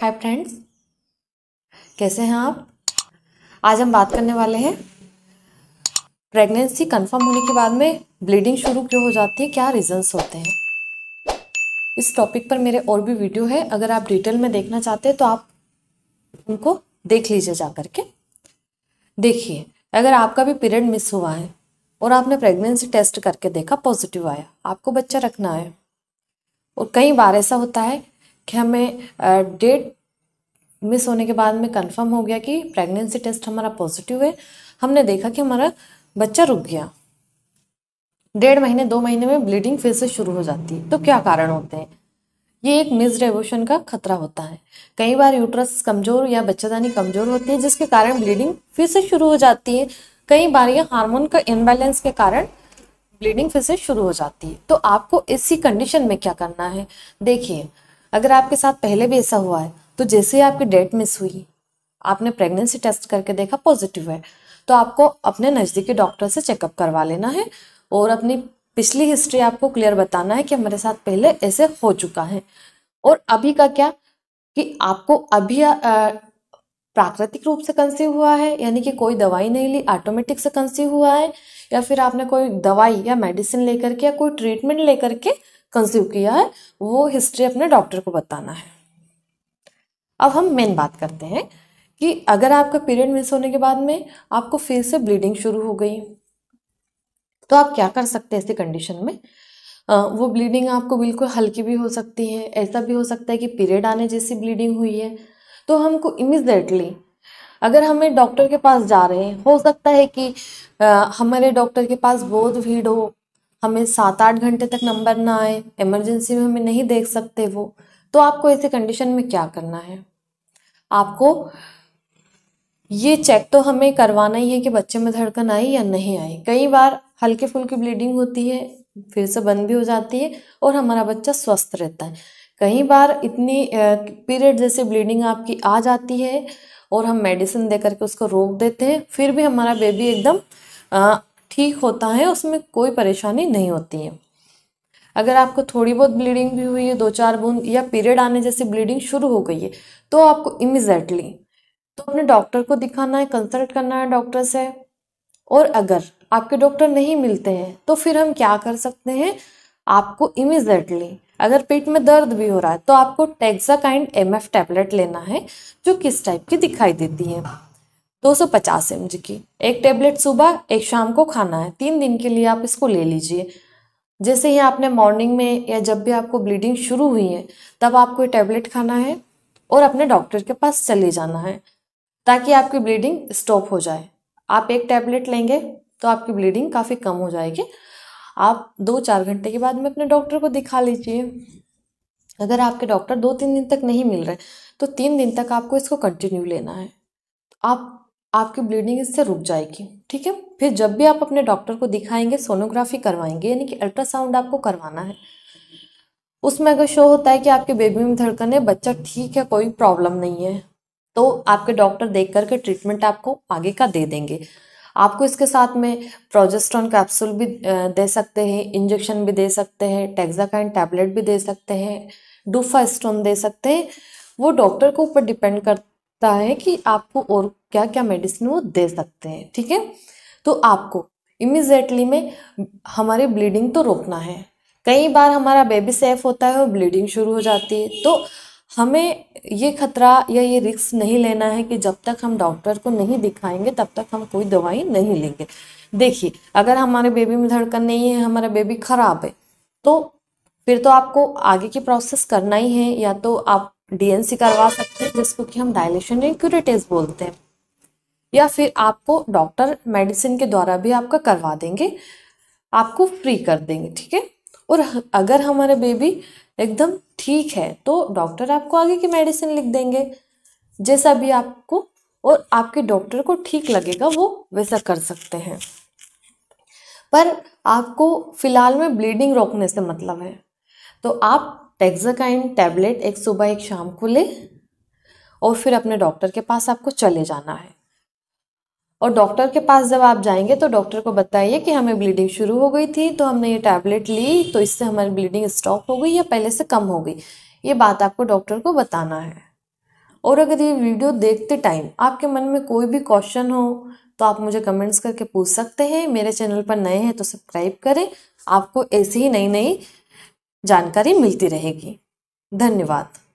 hi friends कैसे हैं आप आज हम बात करने वाले हैं प्रेगनेंसी कंफर्म होने के बाद में ब्लीडिंग शुरू क्यों हो जाती है क्या रीजंस होते हैं इस टॉपिक पर मेरे और भी वीडियो है अगर आप डिटेल में देखना चाहते हैं तो आप उनको देख लीजिए जा कर के देखिए अगर आपका भी पीरियड मिस हुआ है और आपने प्रेगनेंसी टेस्ट करके देखा पॉजिटिव आया आपको बच्चा रखना है और कई बार ऐसा होता है कि हमें डेट मिस होने के बाद में कंफर्म हो गया कि प्रेगनेंसी टेस्ट हमारा पॉजिटिव है हमने देखा कि हमारा बच्चा रुक गया डेढ़ महीने दो महीने में ब्लीडिंग फिर से शुरू हो जाती है तो क्या कारण होते हैं ये एक मिस रेवोशन का खतरा होता है कई बार यूट्रस कमजोर या बच्चेदानी कमजोर होती है जिसके कारण ब्लीडिंग फिर से शुरू हो जाती है कई बार ये हार्मोन का इनबैलेंस के कारण ब्लीडिंग फिर से शुरू हो जाती है तो आपको इसी कंडीशन में क्या करना है देखिए अगर आपके साथ पहले भी ऐसा हुआ है तो जैसे ही आपकी डेट मिस हुई आपने प्रेगनेंसी टेस्ट करके देखा पॉजिटिव है तो आपको अपने नज़दीकी डॉक्टर से चेकअप करवा लेना है और अपनी पिछली हिस्ट्री आपको क्लियर बताना है कि हमारे साथ पहले ऐसे हो चुका है और अभी का क्या कि आपको अभी प्राकृतिक रूप से कंसीव हुआ है यानी कि कोई दवाई नहीं ली ऑटोमेटिक से कंसीव हुआ है या फिर आपने कोई दवाई या मेडिसिन लेकर के या कोई ट्रीटमेंट लेकर के कंज्यूम किया है वो हिस्ट्री अपने डॉक्टर को बताना है अब हम मेन बात करते हैं कि अगर आपका पीरियड मिस होने के बाद में आपको फिर से ब्लीडिंग शुरू हो गई तो आप क्या कर सकते हैं ऐसी कंडीशन में आ, वो ब्लीडिंग आपको बिल्कुल हल्की भी हो सकती है ऐसा भी हो सकता है कि पीरियड आने जैसी ब्लीडिंग हुई है तो हमको इमिजिएटली अगर हमें डॉक्टर के पास जा रहे हैं हो सकता है कि आ, हमारे डॉक्टर के पास बहुत भीड़ हो हमें सात आठ घंटे तक नंबर ना आए इमरजेंसी में हमें नहीं देख सकते वो तो आपको ऐसे कंडीशन में क्या करना है आपको ये चेक तो हमें करवाना ही है कि बच्चे में धड़कन आई या नहीं आई कई बार हल्के फुल्की ब्लीडिंग होती है फिर से बंद भी हो जाती है और हमारा बच्चा स्वस्थ रहता है कई बार इतनी पीरियड जैसे ब्लीडिंग आपकी आ जाती है और हम मेडिसिन दे करके उसको रोक देते हैं फिर भी हमारा बेबी एकदम ठीक होता है उसमें कोई परेशानी नहीं होती है अगर आपको थोड़ी बहुत ब्लीडिंग भी हुई है दो चार बूंद या पीरियड आने जैसी ब्लीडिंग शुरू हो गई है तो आपको इमिजिएटली तो अपने डॉक्टर को दिखाना है कंसल्ट करना है डॉक्टर से और अगर आपके डॉक्टर नहीं मिलते हैं तो फिर हम क्या कर सकते हैं आपको इमिजिएटली अगर पेट में दर्द भी हो रहा है तो आपको टेक्साकाइंड एम एफ टैबलेट लेना है जो किस टाइप की दिखाई देती है दो सौ पचास एम जी की एक टेबलेट सुबह एक शाम को खाना है तीन दिन के लिए आप इसको ले लीजिए जैसे ही आपने मॉर्निंग में या जब भी आपको ब्लीडिंग शुरू हुई है तब आपको ये टैबलेट खाना है और अपने डॉक्टर के पास चले जाना है ताकि आपकी ब्लीडिंग स्टॉप हो जाए आप एक टैबलेट लेंगे तो आपकी ब्लीडिंग काफ़ी कम हो जाएगी आप दो चार घंटे के बाद में अपने डॉक्टर को दिखा लीजिए अगर आपके डॉक्टर दो तीन दिन तक नहीं मिल रहे तो तीन दिन तक आपको इसको कंटिन्यू लेना है आप आपकी ब्लीडिंग इससे रुक जाएगी ठीक है फिर जब भी आप अपने डॉक्टर को दिखाएंगे सोनोग्राफी करवाएंगे यानी कि अल्ट्रासाउंड आपको करवाना है उसमें अगर शो होता है कि आपके बेबी में धड़कन है बच्चा ठीक है कोई प्रॉब्लम नहीं है तो आपके डॉक्टर देख करके ट्रीटमेंट आपको आगे का दे देंगे आपको इसके साथ में प्रोजेस्ट्रॉन कैप्सूल भी दे सकते हैं इंजेक्शन भी दे सकते हैं टेक्जाकाइन टैबलेट भी दे सकते हैं डूफा स्टोन दे सकते हैं वो डॉक्टर के ऊपर डिपेंड कर सकता है कि आपको और क्या क्या मेडिसिन वो दे सकते हैं ठीक है तो आपको इमिजिएटली में हमारी ब्लीडिंग तो रोकना है कई बार हमारा बेबी सेफ होता है और ब्लीडिंग शुरू हो जाती है तो हमें ये खतरा या ये रिक्स नहीं लेना है कि जब तक हम डॉक्टर को नहीं दिखाएंगे तब तक हम कोई दवाई नहीं लेंगे देखिए अगर हमारे बेबी में धड़कन नहीं है हमारा बेबी ख़राब है तो फिर तो आपको आगे की प्रोसेस करना ही है या तो आप डीएनसी करवा सकते हैं जिसको कि हम डायलेशन या क्यूरेटिव बोलते हैं या फिर आपको डॉक्टर मेडिसिन के द्वारा भी आपका करवा देंगे आपको फ्री कर देंगे ठीक है और अगर हमारे बेबी एकदम ठीक है तो डॉक्टर आपको आगे की मेडिसिन लिख देंगे जैसा भी आपको और आपके डॉक्टर को ठीक लगेगा वो वैसा कर सकते हैं पर आपको फिलहाल में ब्लीडिंग रोकने से मतलब है तो आप टेक्जाकाइन टैबलेट एक सुबह एक शाम को ले और फिर अपने डॉक्टर के पास आपको चले जाना है और डॉक्टर के पास जब आप जाएंगे तो डॉक्टर को बताइए कि हमें ब्लीडिंग शुरू हो गई थी तो हमने ये टैबलेट ली तो इससे हमारी ब्लीडिंग स्टॉप हो गई या पहले से कम हो गई ये बात आपको डॉक्टर को बताना है और अगर ये वीडियो देखते टाइम आपके मन में कोई भी क्वेश्चन हो तो आप मुझे कमेंट्स करके पूछ सकते हैं मेरे चैनल पर नए हैं तो सब्सक्राइब करें आपको ऐसी ही नई नई जानकारी मिलती रहेगी धन्यवाद